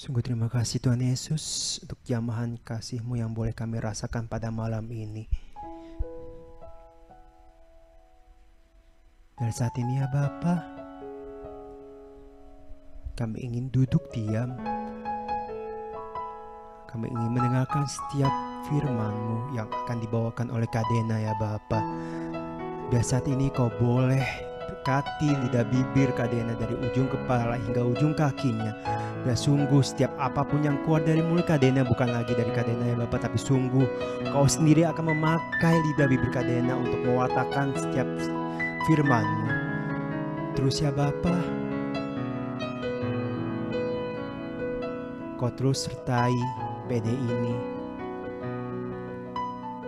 Sungguh terima kasih Tuhan Yesus untuk jamahan kasih-Mu yang boleh kami rasakan pada malam ini. Dan saat ini ya Bapa, kami ingin duduk diam. Kami ingin mendengarkan setiap firman-Mu yang akan dibawakan oleh Kadena ya Bapa. Dan saat ini kau boleh kati, lidah bibir kadena dari ujung kepala hingga ujung kakinya. Dan sungguh setiap apapun yang keluar dari mulut kadena bukan lagi dari kadena ya Bapak tapi sungguh kau sendiri akan memakai lidah bibir kadena untuk mewatakan setiap firmanmu. Terus ya Bapak, kau terus sertai PD ini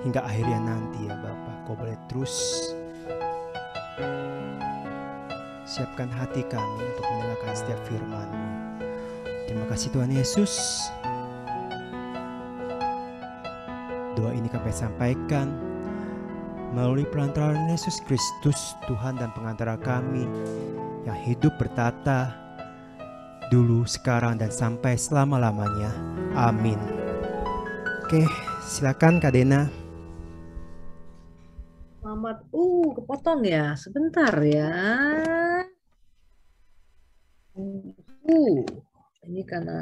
hingga akhirnya nanti ya Bapak. Kau boleh terus Siapkan hati kami untuk mendengarkan setiap firman-Mu. Terima kasih Tuhan Yesus. Doa ini kami sampaikan melalui perantaraan Yesus Kristus, Tuhan dan pengantara kami yang hidup bertata dulu, sekarang, dan sampai selama-lamanya. Amin. Oke, silakan Kak Dena. Selamat. Uh, kepotong ya. Sebentar ya. karena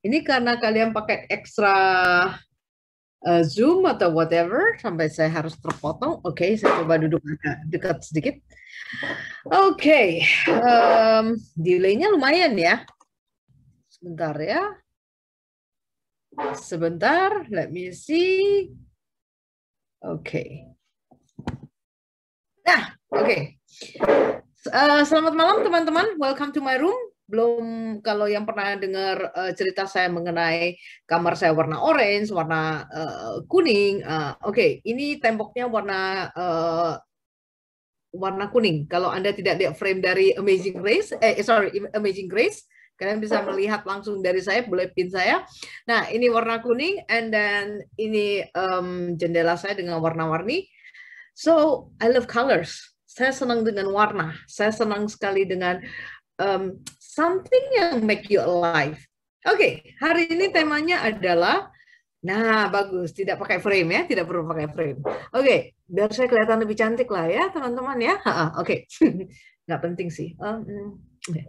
ini karena kalian pakai ekstra uh, Zoom atau whatever sampai saya harus terpotong. Oke, okay, saya coba duduk agak dekat sedikit. Oke, okay, um, delaynya lumayan ya. Sebentar ya. Sebentar, let me see. Oke. Okay. Nah, oke. Okay. Uh, eh, selamat malam teman-teman. Welcome to my room belum kalau yang pernah dengar uh, cerita saya mengenai kamar saya warna orange, warna uh, kuning. Uh, Oke, okay, ini temboknya warna uh, warna kuning. Kalau anda tidak lihat frame dari Amazing Grace, eh sorry Amazing Grace, kalian bisa uh-huh. melihat langsung dari saya, boleh pin saya. Nah, ini warna kuning, and then ini um, jendela saya dengan warna-warni. So I love colors. Saya senang dengan warna. Saya senang sekali dengan um, something yang make you alive. Oke, okay, hari ini temanya adalah Nah, bagus. Tidak pakai frame ya, tidak perlu pakai frame. Oke, okay. biar saya kelihatan lebih cantik lah ya, teman-teman ya. Oke, okay. nggak penting sih. Oke,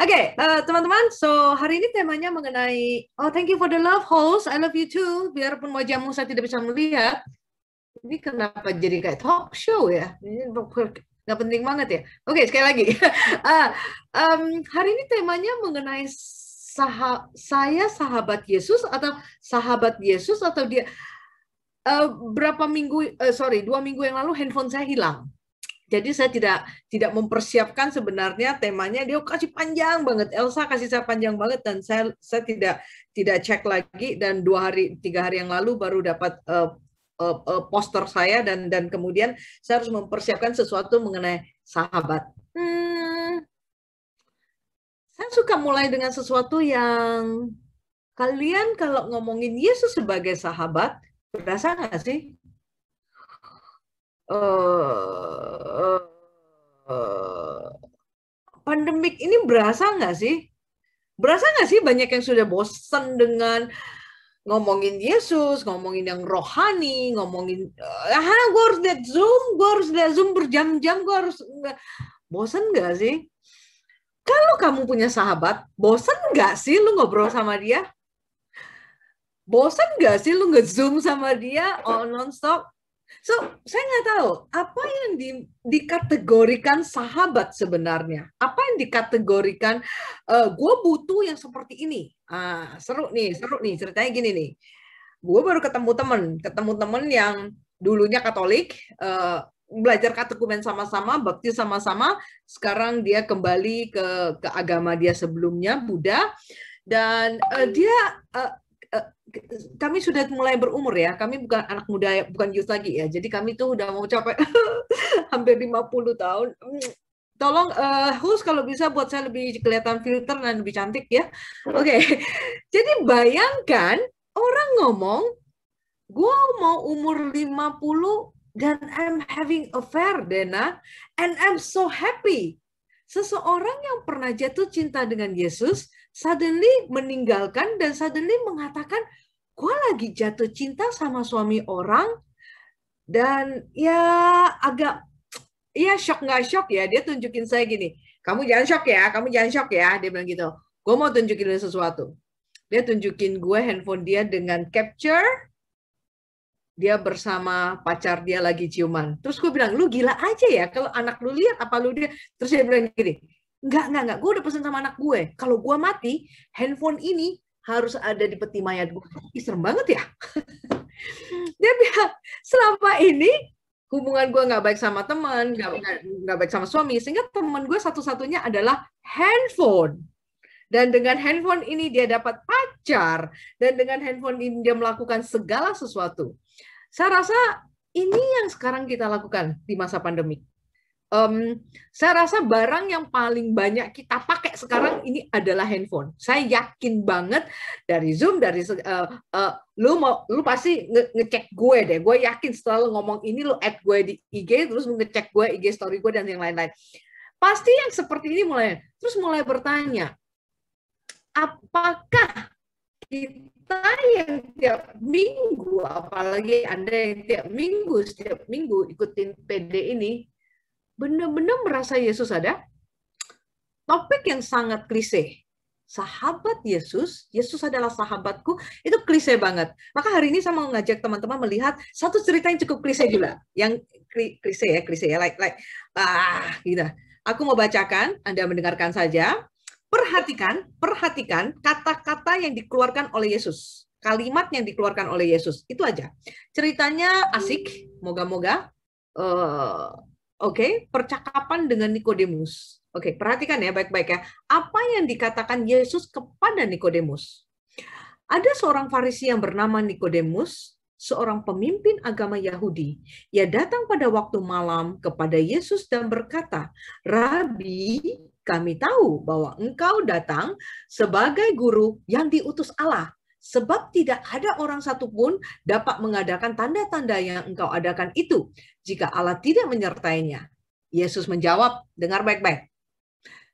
okay, uh, eh, teman-teman, so hari ini temanya mengenai oh thank you for the love host, I love you too. Biarpun wajahmu saya tidak bisa melihat, ini kenapa jadi kayak talk show ya? Ini nggak penting banget ya. Oke, sekali lagi. uh, um, hari ini temanya mengenai sah saya sahabat Yesus atau sahabat Yesus atau dia uh, berapa minggu uh, sorry dua minggu yang lalu handphone saya hilang. Jadi saya tidak tidak mempersiapkan sebenarnya temanya dia kasih panjang banget Elsa kasih saya panjang banget dan saya saya tidak tidak cek lagi dan dua hari tiga hari yang lalu baru dapat uh, uh, uh, poster saya dan dan kemudian saya harus mempersiapkan sesuatu mengenai sahabat. Hmm, saya suka mulai dengan sesuatu yang kalian kalau ngomongin Yesus sebagai sahabat berasa nggak sih? Uh, uh, pandemik ini berasa nggak sih? Berasa nggak sih banyak yang sudah bosan dengan ngomongin Yesus, ngomongin yang rohani, ngomongin eh, ah ya, gue harus lihat Zoom, gue harus lihat Zoom berjam-jam, gue harus enggak. bosen gak sih? Kalau kamu punya sahabat, bosen gak sih lu ngobrol sama dia? Bosen gak sih lu nge-zoom sama dia oh, nonstop? So, saya nggak tahu apa yang di, dikategorikan sahabat sebenarnya. Apa yang dikategorikan uh, eh, gue butuh yang seperti ini Ah, seru nih, seru nih ceritanya gini nih. Gue baru ketemu temen, ketemu temen yang dulunya Katolik, uh, belajar katekumen sama-sama, bakti sama-sama. Sekarang dia kembali ke ke agama dia sebelumnya Buddha dan uh, dia uh, kami sudah mulai berumur ya. Kami bukan anak muda, bukan youth lagi ya. Jadi kami tuh udah mau capek hampir 50 tahun tolong uh, eh, host kalau bisa buat saya lebih kelihatan filter dan lebih cantik ya. Oke, okay. jadi bayangkan orang ngomong, gua mau umur 50 dan I'm having affair, Dena, and I'm so happy. Seseorang yang pernah jatuh cinta dengan Yesus, suddenly meninggalkan dan suddenly mengatakan, gua lagi jatuh cinta sama suami orang, dan ya agak iya shock nggak shock ya dia tunjukin saya gini kamu jangan shock ya kamu jangan shock ya dia bilang gitu gue mau tunjukin dia sesuatu dia tunjukin gue handphone dia dengan capture dia bersama pacar dia lagi ciuman. Terus gue bilang, lu gila aja ya kalau anak lu lihat apa lu dia. Terus dia bilang gini, enggak, enggak, enggak. Gue udah pesen sama anak gue. Kalau gue mati, handphone ini harus ada di peti mayat gue. Ih, serem banget ya. dia bilang, selama ini hubungan gue nggak baik sama teman, nggak baik sama suami, sehingga teman gue satu-satunya adalah handphone. Dan dengan handphone ini dia dapat pacar, dan dengan handphone ini dia melakukan segala sesuatu. Saya rasa ini yang sekarang kita lakukan di masa pandemi um, saya rasa barang yang paling banyak kita pakai sekarang ini adalah handphone. Saya yakin banget dari Zoom, dari uh, uh, lu mau lu pasti nge ngecek gue deh. Gue yakin setelah lu ngomong ini lu add gue di IG, terus ngecek gue IG story gue dan yang lain-lain. Pasti yang seperti ini mulai terus mulai bertanya, apakah kita yang tiap minggu, apalagi Anda yang tiap minggu, setiap minggu ikutin PD ini, benar-benar merasa Yesus ada? Topik yang sangat klise. Sahabat Yesus, Yesus adalah sahabatku, itu klise banget. Maka hari ini saya mau ngajak teman-teman melihat satu cerita yang cukup klise juga. Yang klise ya, klise ya, like, like, ah, gitu. Aku mau bacakan, Anda mendengarkan saja. Perhatikan, perhatikan kata-kata yang dikeluarkan oleh Yesus. Kalimat yang dikeluarkan oleh Yesus. Itu aja. Ceritanya asik, moga-moga uh, Oke, okay? percakapan dengan Nikodemus. Oke, okay, perhatikan ya baik-baik ya. Apa yang dikatakan Yesus kepada Nikodemus? Ada seorang Farisi yang bernama Nikodemus, seorang pemimpin agama Yahudi. Ia datang pada waktu malam kepada Yesus dan berkata, "Rabi, kami tahu bahwa engkau datang sebagai guru yang diutus Allah." sebab tidak ada orang satupun dapat mengadakan tanda-tanda yang engkau adakan itu jika Allah tidak menyertainya? Yesus menjawab, dengar baik-baik.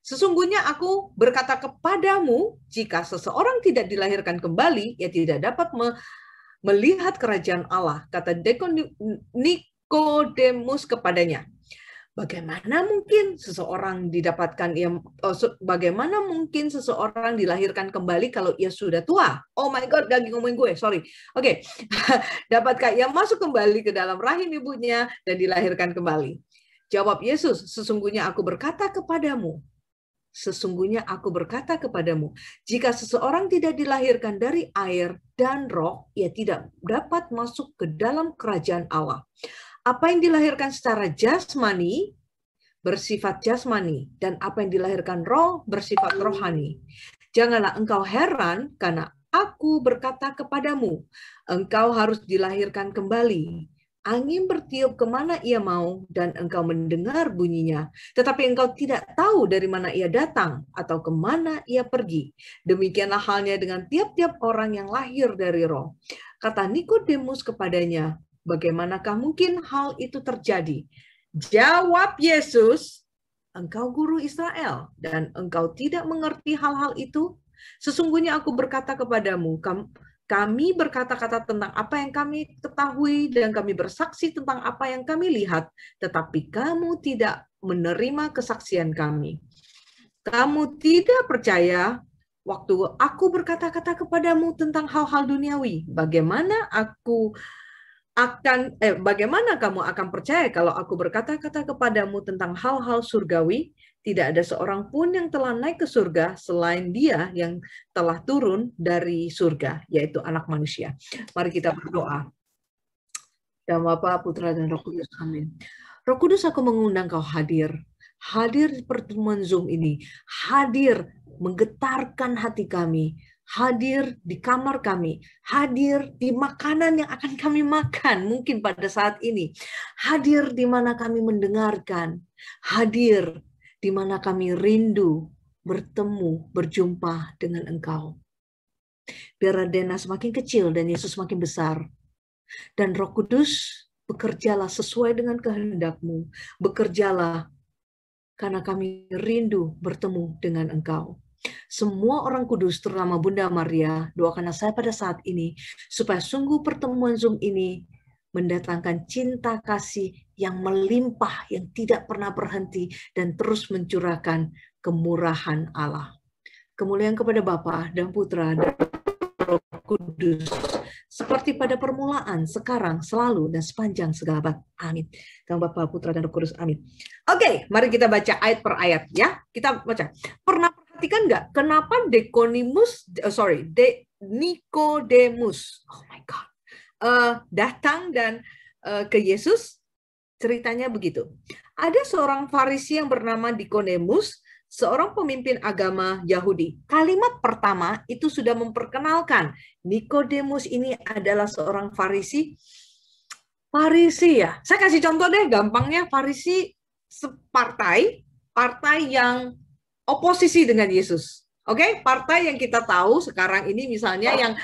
Sesungguhnya aku berkata kepadamu, jika seseorang tidak dilahirkan kembali, ia tidak dapat me melihat kerajaan Allah, kata Nikodemus kepadanya bagaimana mungkin seseorang didapatkan ia oh, bagaimana mungkin seseorang dilahirkan kembali kalau ia sudah tua oh my god lagi ngomongin gue sorry oke okay. dapatkah ia masuk kembali ke dalam rahim ibunya dan dilahirkan kembali jawab Yesus sesungguhnya aku berkata kepadamu sesungguhnya aku berkata kepadamu jika seseorang tidak dilahirkan dari air dan roh ia tidak dapat masuk ke dalam kerajaan Allah apa yang dilahirkan secara jasmani bersifat jasmani dan apa yang dilahirkan roh bersifat rohani. Janganlah engkau heran karena aku berkata kepadamu, engkau harus dilahirkan kembali. Angin bertiup kemana ia mau dan engkau mendengar bunyinya, tetapi engkau tidak tahu dari mana ia datang atau kemana ia pergi. Demikianlah halnya dengan tiap-tiap orang yang lahir dari roh. Kata Nikodemus kepadanya, Bagaimanakah mungkin hal itu terjadi? Jawab Yesus, engkau guru Israel dan engkau tidak mengerti hal-hal itu? Sesungguhnya aku berkata kepadamu, kami berkata-kata tentang apa yang kami ketahui dan kami bersaksi tentang apa yang kami lihat, tetapi kamu tidak menerima kesaksian kami. Kamu tidak percaya waktu aku berkata-kata kepadamu tentang hal-hal duniawi, bagaimana aku akan eh bagaimana kamu akan percaya kalau aku berkata-kata kepadamu tentang hal-hal surgawi tidak ada seorang pun yang telah naik ke surga selain dia yang telah turun dari surga yaitu anak manusia. Mari kita berdoa. Dan ya Bapa Putra dan Roh Kudus. Amin. Roh Kudus aku mengundang kau hadir. Hadir pertemuan Zoom ini. Hadir menggetarkan hati kami hadir di kamar kami, hadir di makanan yang akan kami makan mungkin pada saat ini, hadir di mana kami mendengarkan, hadir di mana kami rindu bertemu, berjumpa dengan Engkau. Biar Radena semakin kecil dan Yesus semakin besar. Dan Roh Kudus, bekerjalah sesuai dengan kehendakmu. Bekerjalah karena kami rindu bertemu dengan Engkau. Semua orang kudus, terutama Bunda Maria, doakanlah saya pada saat ini, supaya sungguh pertemuan Zoom ini mendatangkan cinta kasih yang melimpah, yang tidak pernah berhenti, dan terus mencurahkan kemurahan Allah. Kemuliaan kepada Bapa dan Putra dan Roh Kudus, seperti pada permulaan, sekarang, selalu, dan sepanjang segala abad. Amin. Kang Bapa, Putra, dan Roh Kudus. Amin. Oke, mari kita baca ayat per ayat ya. Kita baca. Pernah perhatikan nggak kenapa Dekonimus, uh, eh, sorry, De, Nikodemus, oh my god, uh, datang dan uh, ke Yesus? Ceritanya begitu. Ada seorang Farisi yang bernama Dekonimus seorang pemimpin agama Yahudi. Kalimat pertama itu sudah memperkenalkan Nikodemus ini adalah seorang Farisi. Farisi ya, saya kasih contoh deh gampangnya Farisi separtai, partai yang oposisi dengan Yesus. Oke, okay? partai yang kita tahu sekarang ini misalnya yang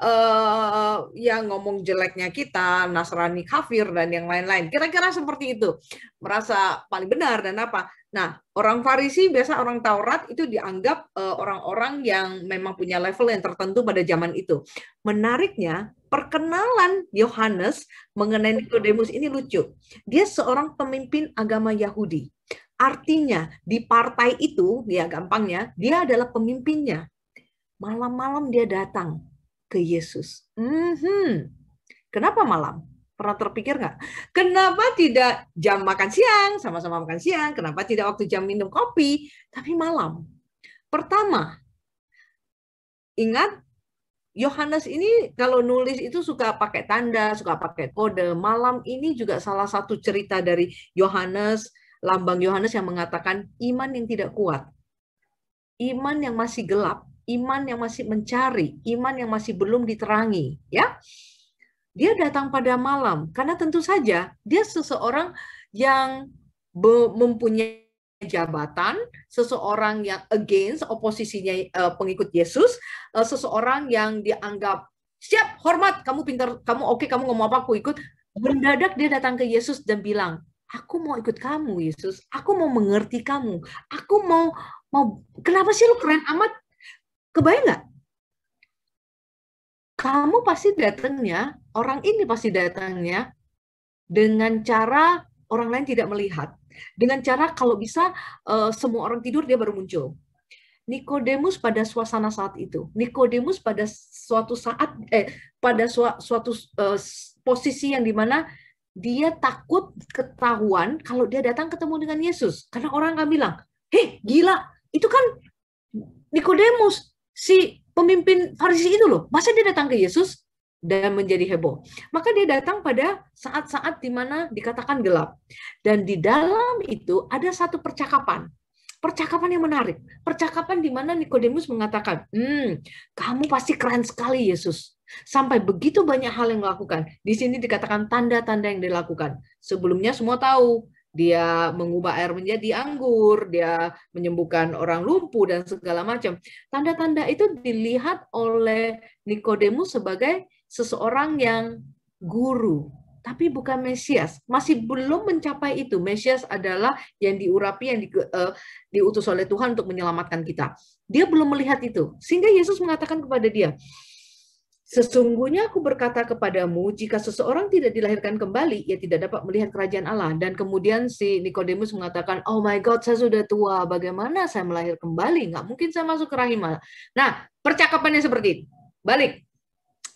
uh, yang ngomong jeleknya kita, Nasrani kafir dan yang lain-lain. Kira-kira seperti itu. Merasa paling benar dan apa. Nah, orang Farisi biasa orang Taurat itu dianggap orang eh, orang-orang yang memang punya level yang tertentu pada zaman itu. Menariknya, perkenalan Yohanes mengenai Nikodemus ini lucu. Dia seorang pemimpin agama Yahudi. Artinya di partai itu, ya gampangnya, dia adalah pemimpinnya. Malam-malam dia datang ke Yesus. Mm-hmm. Kenapa malam? Pernah terpikir nggak? Kenapa tidak jam makan siang, sama-sama makan siang? Kenapa tidak waktu jam minum kopi? Tapi malam. Pertama, ingat Yohanes ini kalau nulis itu suka pakai tanda, suka pakai kode. Malam ini juga salah satu cerita dari Yohanes lambang Yohanes yang mengatakan iman yang tidak kuat, iman yang masih gelap, iman yang masih mencari, iman yang masih belum diterangi, ya. Dia datang pada malam karena tentu saja dia seseorang yang mempunyai jabatan, seseorang yang against oposisinya eh, pengikut Yesus, eh, seseorang yang dianggap siap hormat, kamu pintar, kamu oke, okay, kamu ngomong apa aku ikut. Mendadak dia datang ke Yesus dan bilang, aku mau ikut kamu Yesus aku mau mengerti kamu aku mau mau kenapa sih lu keren amat kebayang nggak kamu pasti datangnya orang ini pasti datangnya dengan cara orang lain tidak melihat dengan cara kalau bisa uh, semua orang tidur dia baru muncul Nikodemus pada suasana saat itu Nikodemus pada suatu saat eh pada suatu uh, posisi yang dimana dia takut ketahuan kalau dia datang ketemu dengan Yesus. Karena orang akan bilang, hei gila, itu kan Nikodemus, si pemimpin Farisi itu loh. Masa dia datang ke Yesus dan menjadi heboh? Maka dia datang pada saat-saat di mana dikatakan gelap. Dan di dalam itu ada satu percakapan. Percakapan yang menarik. Percakapan di mana Nikodemus mengatakan, hmm, kamu pasti keren sekali Yesus. Sampai begitu banyak hal yang dilakukan. Di sini dikatakan tanda-tanda yang dilakukan. Sebelumnya semua tahu dia mengubah air menjadi anggur, dia menyembuhkan orang lumpuh dan segala macam. Tanda-tanda itu dilihat oleh Nikodemus sebagai seseorang yang guru, tapi bukan Mesias. Masih belum mencapai itu. Mesias adalah yang diurapi, yang di, uh, diutus oleh Tuhan untuk menyelamatkan kita. Dia belum melihat itu. Sehingga Yesus mengatakan kepada dia, Sesungguhnya aku berkata kepadamu, jika seseorang tidak dilahirkan kembali, ia tidak dapat melihat kerajaan Allah. Dan kemudian si Nikodemus mengatakan, oh my God, saya sudah tua, bagaimana saya melahir kembali? Nggak mungkin saya masuk ke rahim Allah. Nah, percakapannya seperti ini Balik.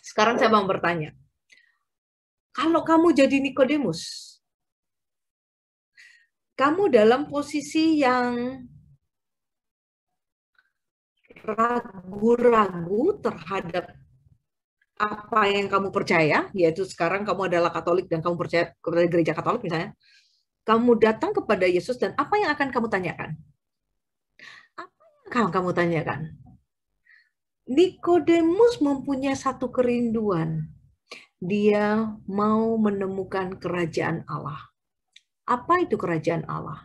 Sekarang saya mau bertanya. Kalau kamu jadi Nikodemus, kamu dalam posisi yang ragu-ragu terhadap apa yang kamu percaya, yaitu sekarang kamu adalah Katolik dan kamu percaya kepada gereja Katolik misalnya, kamu datang kepada Yesus dan apa yang akan kamu tanyakan? Apa yang akan kamu tanyakan? Nikodemus mempunyai satu kerinduan. Dia mau menemukan kerajaan Allah. Apa itu kerajaan Allah?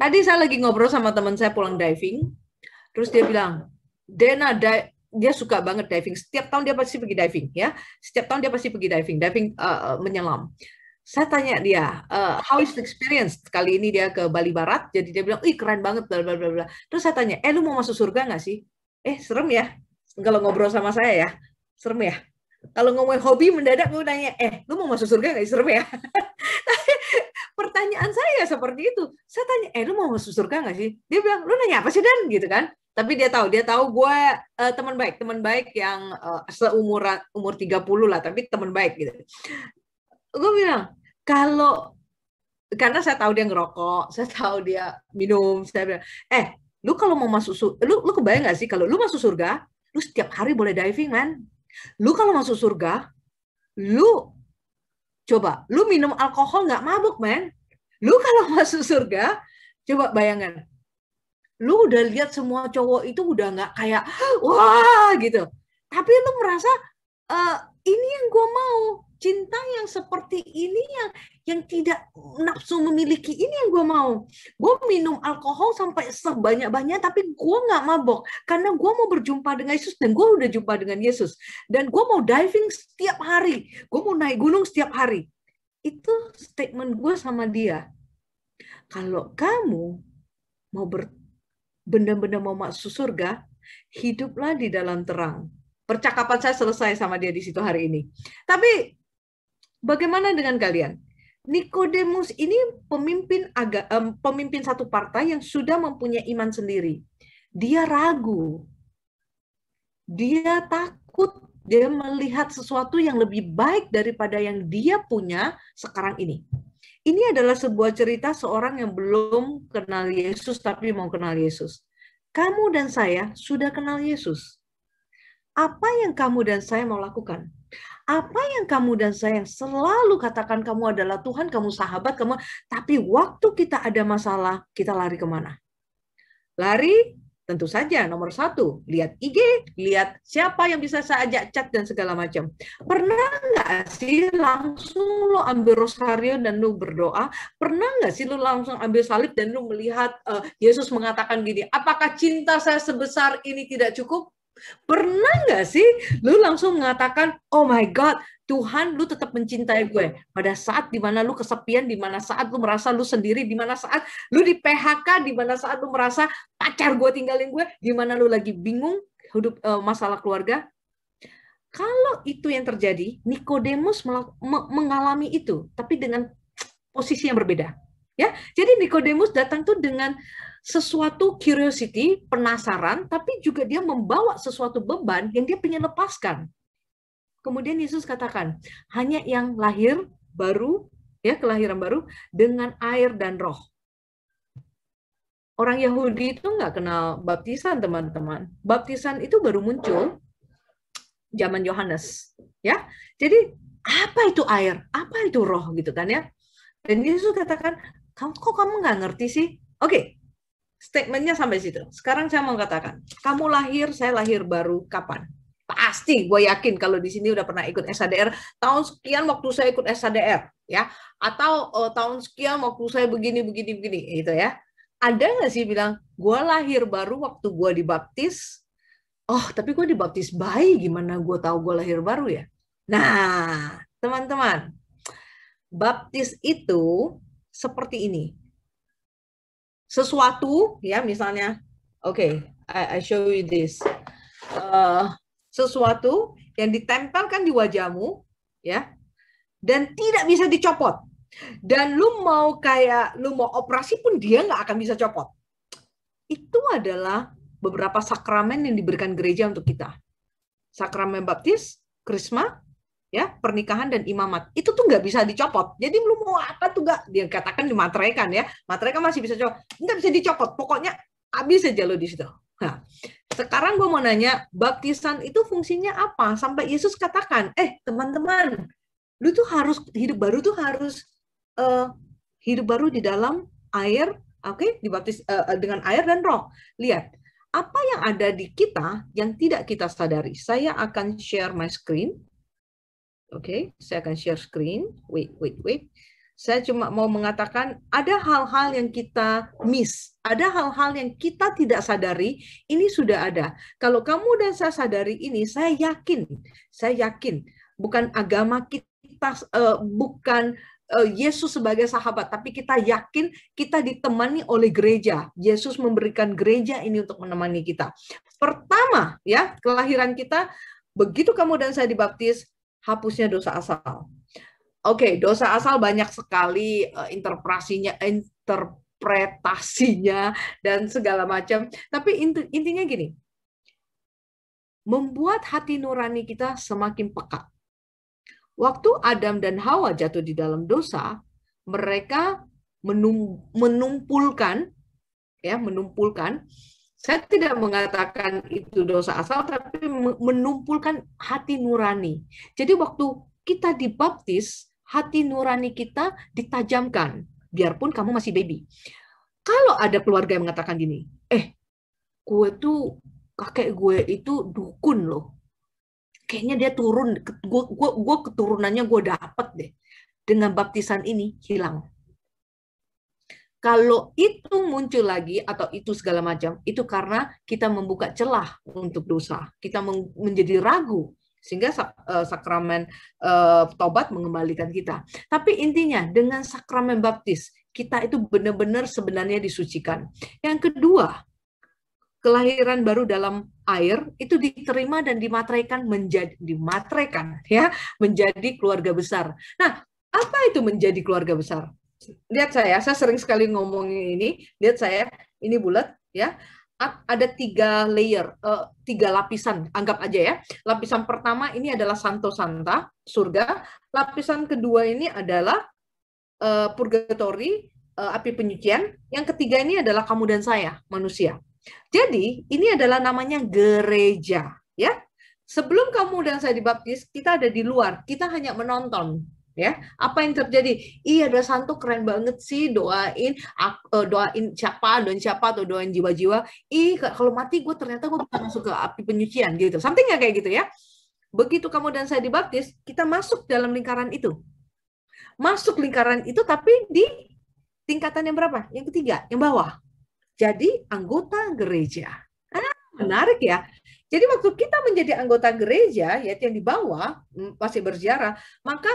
Tadi saya lagi ngobrol sama teman saya pulang diving, terus dia bilang, Dena, di dia suka banget diving. Setiap tahun dia pasti pergi diving, ya. Setiap tahun dia pasti pergi diving, diving uh, menyelam. Saya tanya dia, uh, how is the experience? Kali ini dia ke Bali Barat, jadi dia bilang, ih keren banget, bla bla bla bla. Terus saya tanya, eh lu mau masuk surga nggak sih? Eh serem ya, kalau ngobrol sama saya ya, serem ya. Kalau ngomongin hobi mendadak gue nanya, eh lu mau masuk surga nggak? Serem ya. Pertanyaan saya ya seperti itu. Saya tanya, eh lu mau masuk surga nggak sih? Dia bilang, lu nanya apa sih Dan? Gitu kan tapi dia tahu dia tahu gue uh, teman baik teman baik yang uh, seumuran umur 30 lah tapi teman baik gitu gue bilang kalau karena saya tahu dia ngerokok saya tahu dia minum saya bilang eh lu kalau mau masuk surga, lu lu kebayang gak sih kalau lu masuk surga lu setiap hari boleh diving man lu kalau masuk surga lu coba lu minum alkohol nggak mabuk man lu kalau masuk surga coba bayangan lu udah lihat semua cowok itu udah nggak kayak wah gitu tapi lu merasa e, ini yang gue mau cinta yang seperti ini yang yang tidak nafsu memiliki ini yang gue mau gue minum alkohol sampai sebanyak banyak tapi gue nggak mabok karena gue mau berjumpa dengan Yesus dan gue udah jumpa dengan Yesus dan gue mau diving setiap hari gue mau naik gunung setiap hari itu statement gue sama dia kalau kamu mau ber benda-benda mau masuk surga, hiduplah di dalam terang. Percakapan saya selesai sama dia di situ hari ini. Tapi bagaimana dengan kalian? Nikodemus ini pemimpin agak um, pemimpin satu partai yang sudah mempunyai iman sendiri. Dia ragu. Dia takut dia melihat sesuatu yang lebih baik daripada yang dia punya sekarang ini. Ini adalah sebuah cerita seorang yang belum kenal Yesus tapi mau kenal Yesus. Kamu dan saya sudah kenal Yesus. Apa yang kamu dan saya mau lakukan? Apa yang kamu dan saya yang selalu katakan kamu adalah Tuhan, kamu sahabat, kamu tapi waktu kita ada masalah, kita lari kemana? Lari Tentu saja nomor satu, lihat IG, lihat siapa yang bisa saya ajak chat dan segala macam. Pernah nggak sih langsung lo ambil rosario dan lo berdoa? Pernah nggak sih lo langsung ambil salib dan lo melihat uh, Yesus mengatakan gini, apakah cinta saya sebesar ini tidak cukup? Pernah nggak sih lu langsung mengatakan, oh my God, Tuhan lu tetap mencintai gue. Pada saat dimana lu kesepian, dimana saat lu merasa lu sendiri, dimana saat lu di PHK, dimana saat lu merasa pacar gue tinggalin gue, dimana lu lagi bingung hidup uh, masalah keluarga. Kalau itu yang terjadi, Nikodemus mengalami itu, tapi dengan posisi yang berbeda. Ya, jadi Nikodemus datang tuh dengan sesuatu curiosity, penasaran, tapi juga dia membawa sesuatu beban yang dia ingin lepaskan. Kemudian Yesus katakan, hanya yang lahir baru, ya kelahiran baru, dengan air dan roh. Orang Yahudi itu nggak kenal baptisan, teman-teman. Baptisan itu baru muncul zaman Yohanes, ya. Jadi apa itu air? Apa itu roh gitu kan ya? Dan Yesus katakan, kok kamu nggak ngerti sih? Oke, okay, statementnya sampai situ. Sekarang saya mau katakan, kamu lahir, saya lahir baru kapan? Pasti gue yakin kalau di sini udah pernah ikut SADR tahun sekian waktu saya ikut SADR, ya atau uh, tahun sekian waktu saya begini begini begini gitu ya. Ada nggak sih bilang gue lahir baru waktu gue dibaptis? Oh tapi gue dibaptis bayi gimana gue tahu gue lahir baru ya? Nah teman-teman baptis itu seperti ini sesuatu ya misalnya oke okay, I, I show you this uh, sesuatu yang ditempelkan di wajahmu ya dan tidak bisa dicopot dan lu mau kayak lu mau operasi pun dia nggak akan bisa copot itu adalah beberapa sakramen yang diberikan gereja untuk kita sakramen baptis krisma ya pernikahan dan imamat itu tuh nggak bisa dicopot jadi lu mau apa tuh nggak dia katakan dimateraikan ya materai masih bisa copot nggak bisa dicopot pokoknya habis aja lo di situ nah sekarang gue mau nanya baptisan itu fungsinya apa sampai Yesus katakan eh teman-teman lu tuh harus hidup baru tuh harus uh, hidup baru di dalam air oke okay? dibaptis uh, dengan air dan roh lihat apa yang ada di kita yang tidak kita sadari saya akan share my screen Oke, okay, saya akan share screen. Wait, wait, wait. Saya cuma mau mengatakan ada hal-hal yang kita miss, ada hal-hal yang kita tidak sadari, ini sudah ada. Kalau kamu dan saya sadari ini, saya yakin, saya yakin bukan agama kita uh, bukan eh, Yesus sebagai sahabat, tapi kita yakin kita ditemani oleh gereja. Yesus memberikan gereja ini untuk menemani kita. Pertama, ya, kelahiran kita begitu kamu dan saya dibaptis, hapusnya dosa asal. Oke, okay, dosa asal banyak sekali uh, eh, interpretasinya, interpretasinya dan segala macam. Tapi inti, intinya gini, membuat hati nurani kita semakin peka. Waktu Adam dan Hawa jatuh di dalam dosa, mereka menumpulkan ya menumpulkan saya tidak mengatakan itu dosa asal, tapi menumpulkan hati nurani. Jadi waktu kita dibaptis, hati nurani kita ditajamkan, biarpun kamu masih baby. Kalau ada keluarga yang mengatakan gini, eh, gue tuh kakek gue itu dukun loh. Kayaknya dia turun, gue, gue, gue keturunannya gue dapet deh. Dengan baptisan ini hilang kalau itu muncul lagi atau itu segala macam, itu karena kita membuka celah untuk dosa. Kita menjadi ragu sehingga eh, sakramen uh, eh, tobat mengembalikan kita. Tapi intinya dengan sakramen baptis kita itu benar-benar sebenarnya disucikan. Yang kedua, kelahiran baru dalam air itu diterima dan dimatraikan menjadi dimatraikan ya menjadi keluarga besar. Nah, apa itu menjadi keluarga besar? lihat saya, saya sering sekali ngomongin ini, lihat saya, ini bulat ya. Ada tiga layer, uh, tiga lapisan, anggap aja ya. Lapisan pertama ini adalah Santo Santa, surga. Lapisan kedua ini adalah uh, purgatory, uh, api penyucian. Yang ketiga ini adalah kamu dan saya, manusia. Jadi ini adalah namanya gereja, ya. Sebelum kamu dan saya dibaptis, kita ada di luar, kita hanya menonton ya apa yang terjadi iya ada santo keren banget sih doain eh, doain siapa doain siapa atau doain jiwa-jiwa ih kalau mati gue ternyata gue bisa masuk ke api penyucian gitu something kayak gitu ya begitu kamu dan saya dibaptis kita masuk dalam lingkaran itu masuk lingkaran itu tapi di tingkatan yang berapa yang ketiga yang bawah jadi anggota gereja ah, menarik ya jadi waktu kita menjadi anggota gereja, yaitu yang di bawah, pasti berziarah, maka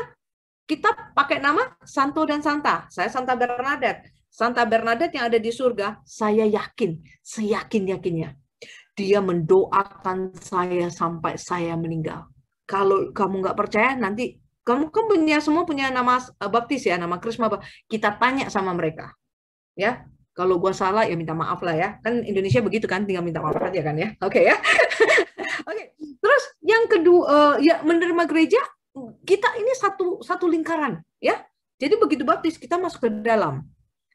kita pakai nama Santo dan Santa. Saya Santa Bernadette. Santa Bernadette yang ada di surga, saya yakin, seyakin-yakinnya. Dia mendoakan saya sampai saya meninggal. Kalau kamu nggak percaya, nanti kamu kan punya semua punya nama eh, baptis ya, nama krisma. Kita tanya sama mereka. Ya, kalau gua salah ya minta maaf lah ya. Kan Indonesia begitu kan, tinggal minta maaf aja kan ya. Oke okay, ya. Oke. Okay. Terus yang kedua, uh, ya menerima gereja kita ini satu satu lingkaran ya. Jadi begitu baptis kita masuk ke dalam.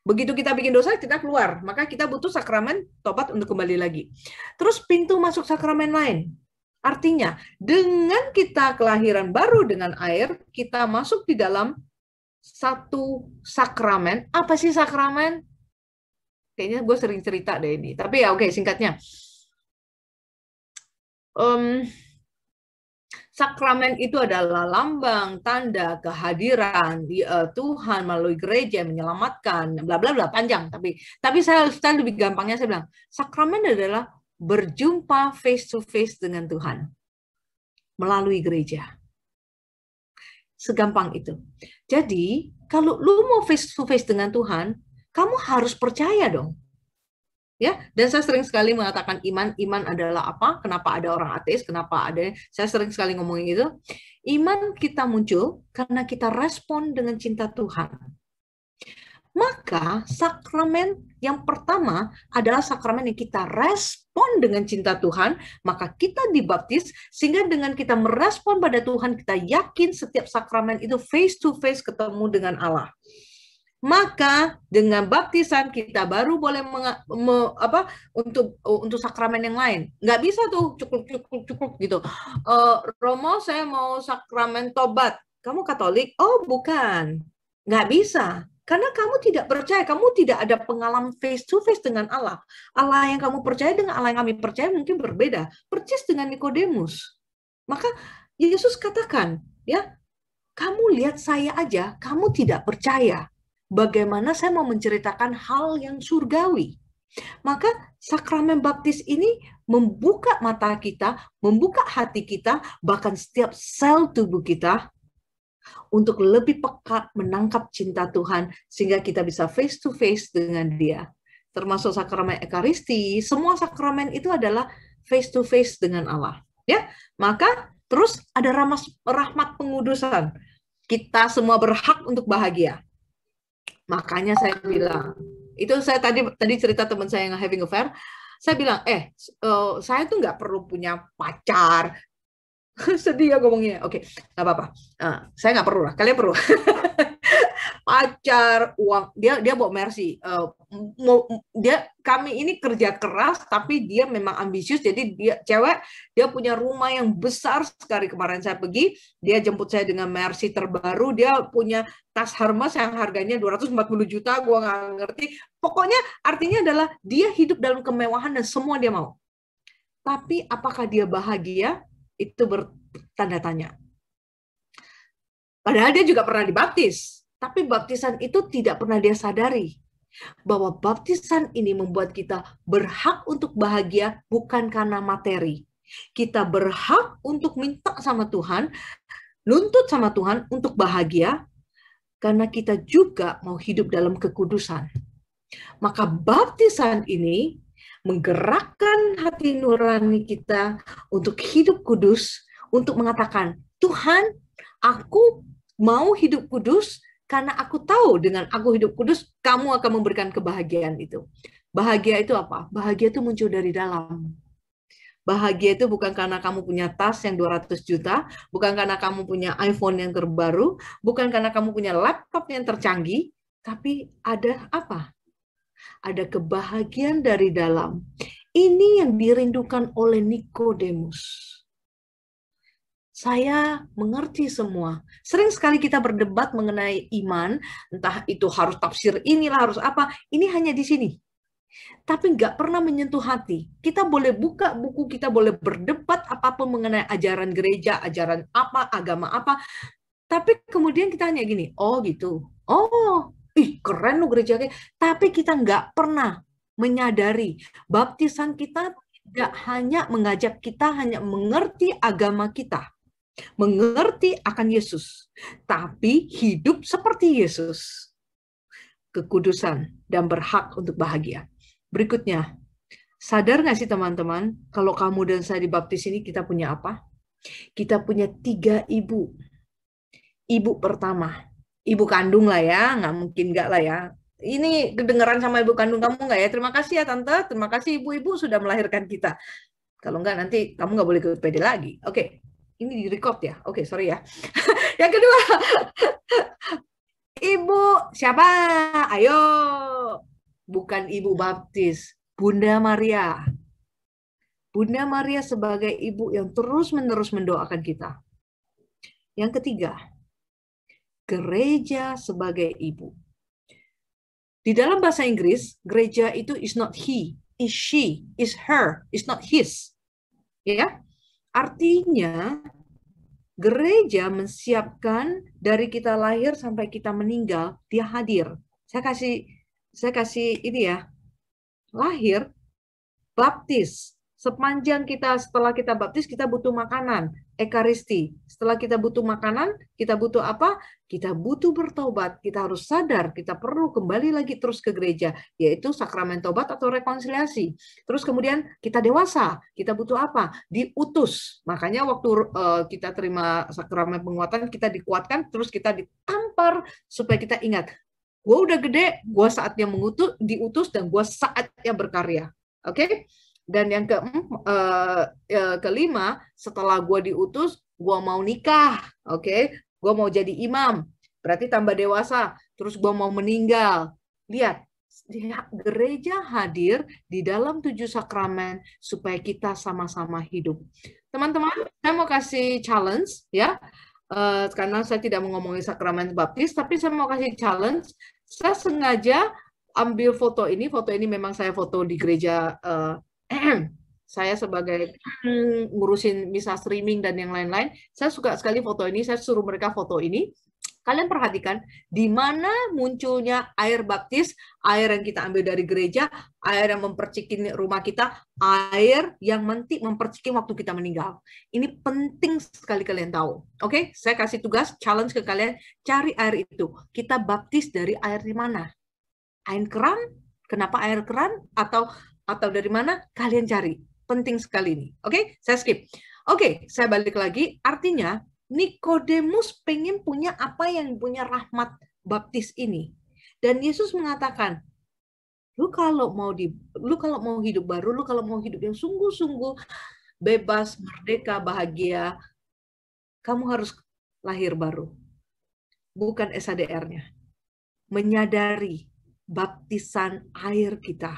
Begitu kita bikin dosa kita keluar, maka kita butuh sakramen tobat untuk kembali lagi. Terus pintu masuk sakramen lain. Artinya dengan kita kelahiran baru dengan air, kita masuk di dalam satu sakramen. Apa sih sakramen? Kayaknya gue sering cerita deh ini. Tapi ya oke okay, singkatnya. Um, Sakramen itu adalah lambang, tanda, kehadiran di, uh, Tuhan melalui gereja menyelamatkan, bla bla bla panjang. Tapi tapi saya, saya lebih gampangnya saya bilang, sakramen adalah berjumpa face to face dengan Tuhan melalui gereja. Segampang itu. Jadi, kalau lu mau face to face dengan Tuhan, kamu harus percaya dong ya dan saya sering sekali mengatakan iman iman adalah apa kenapa ada orang ateis kenapa ada saya sering sekali ngomongin itu iman kita muncul karena kita respon dengan cinta Tuhan maka sakramen yang pertama adalah sakramen yang kita respon dengan cinta Tuhan maka kita dibaptis sehingga dengan kita merespon pada Tuhan kita yakin setiap sakramen itu face to face ketemu dengan Allah maka dengan baptisan kita baru boleh menga, me, apa untuk untuk sakramen yang lain nggak bisa tuh cukup cukup cukup gitu uh, Romo saya mau sakramen tobat kamu Katolik oh bukan nggak bisa karena kamu tidak percaya kamu tidak ada pengalaman face to face dengan Allah Allah yang kamu percaya dengan Allah yang kami percaya mungkin berbeda Percis dengan Nikodemus maka Yesus katakan ya kamu lihat saya aja kamu tidak percaya bagaimana saya mau menceritakan hal yang surgawi. Maka sakramen baptis ini membuka mata kita, membuka hati kita, bahkan setiap sel tubuh kita untuk lebih peka menangkap cinta Tuhan sehingga kita bisa face to face dengan Dia. Termasuk sakramen Ekaristi, semua sakramen itu adalah face to face dengan Allah. Ya, maka terus ada rahmat, rahmat pengudusan. Kita semua berhak untuk bahagia. Makanya saya bilang, itu saya tadi tadi cerita teman saya yang having affair, saya bilang, eh, uh, saya tuh nggak perlu punya pacar. Sedih ya ngomongnya. Oke, okay, nggak apa-apa. Uh, saya nggak perlu lah, kalian perlu. pacar, uang dia dia bawa Mercy. Uh, mau, dia kami ini kerja keras tapi dia memang ambisius. Jadi dia cewek, dia punya rumah yang besar sekali kemarin saya pergi, dia jemput saya dengan Mercy terbaru, dia punya tas Hermes yang harganya 240 juta, gua nggak ngerti. Pokoknya artinya adalah dia hidup dalam kemewahan dan semua dia mau. Tapi apakah dia bahagia? Itu bertanda tanya. Padahal dia juga pernah dibaptis tapi baptisan itu tidak pernah dia sadari bahwa baptisan ini membuat kita berhak untuk bahagia bukan karena materi. Kita berhak untuk minta sama Tuhan, nuntut sama Tuhan untuk bahagia karena kita juga mau hidup dalam kekudusan. Maka baptisan ini menggerakkan hati nurani kita untuk hidup kudus, untuk mengatakan, Tuhan, aku mau hidup kudus karena aku tahu dengan aku hidup kudus, kamu akan memberikan kebahagiaan itu. Bahagia itu apa? Bahagia itu muncul dari dalam. Bahagia itu bukan karena kamu punya tas yang 200 juta, bukan karena kamu punya iPhone yang terbaru, bukan karena kamu punya laptop yang tercanggih, tapi ada apa? Ada kebahagiaan dari dalam. Ini yang dirindukan oleh Nikodemus saya mengerti semua. Sering sekali kita berdebat mengenai iman, entah itu harus tafsir inilah, harus apa. Ini hanya di sini. Tapi nggak pernah menyentuh hati. Kita boleh buka buku, kita boleh berdebat apapun mengenai ajaran gereja, ajaran apa, agama apa. Tapi kemudian kita hanya gini, oh gitu, oh ih keren lo gereja kayak. Tapi kita nggak pernah menyadari baptisan kita tidak hanya mengajak kita hanya mengerti agama kita, mengerti akan Yesus, tapi hidup seperti Yesus. Kekudusan dan berhak untuk bahagia. Berikutnya, sadar nggak sih teman-teman, kalau kamu dan saya dibaptis ini kita punya apa? Kita punya tiga ibu. Ibu pertama, ibu kandung lah ya, nggak mungkin nggak lah ya. Ini kedengeran sama ibu kandung kamu nggak ya? Terima kasih ya tante, terima kasih ibu-ibu sudah melahirkan kita. Kalau nggak nanti kamu nggak boleh ke PD lagi. Oke, okay ini di record ya. Oke, okay, sorry ya. yang kedua, Ibu siapa? Ayo. Bukan Ibu Baptis, Bunda Maria. Bunda Maria sebagai ibu yang terus-menerus mendoakan kita. Yang ketiga, gereja sebagai ibu. Di dalam bahasa Inggris, gereja itu is not he, is she, is her, is not his. Ya. Artinya, gereja menyiapkan dari kita lahir sampai kita meninggal, dia hadir. Saya kasih saya kasih ini ya. Lahir baptis. Sepanjang kita setelah kita baptis kita butuh makanan ekaristi. Setelah kita butuh makanan, kita butuh apa? Kita butuh bertobat. Kita harus sadar, kita perlu kembali lagi terus ke gereja, yaitu sakramen tobat atau rekonsiliasi. Terus kemudian kita dewasa, kita butuh apa? Diutus. Makanya waktu eh, kita terima sakramen penguatan, kita dikuatkan, terus kita ditampar supaya kita ingat, gue udah gede, gue saatnya mengutus, diutus, dan gue saatnya berkarya. Oke? Okay? Dan yang ke, uh, kelima, setelah gue diutus, gue mau nikah, oke? Okay? Gue mau jadi imam, berarti tambah dewasa. Terus gue mau meninggal. Lihat, gereja hadir di dalam tujuh sakramen supaya kita sama-sama hidup. Teman-teman, saya mau kasih challenge ya. Uh, karena saya tidak mau ngomongin sakramen baptis, tapi saya mau kasih challenge. Saya sengaja ambil foto ini, foto ini memang saya foto di gereja uh, saya sebagai ngurusin bisa streaming dan yang lain-lain, saya suka sekali foto ini, saya suruh mereka foto ini. Kalian perhatikan di mana munculnya air baptis, air yang kita ambil dari gereja, air yang mempercikin rumah kita, air yang nanti mempercikin waktu kita meninggal. Ini penting sekali kalian tahu. Oke, okay? saya kasih tugas challenge ke kalian, cari air itu. Kita baptis dari air di mana? Air keran? Kenapa air keran? Atau atau dari mana kalian cari. Penting sekali ini. Oke, okay? saya skip. Oke, okay, saya balik lagi. Artinya Nikodemus pengen punya apa yang punya rahmat baptis ini. Dan Yesus mengatakan, lu kalau mau di lu kalau mau hidup baru, lu kalau mau hidup yang sungguh-sungguh bebas, merdeka, bahagia, kamu harus lahir baru. Bukan SADR-nya. Menyadari baptisan air kita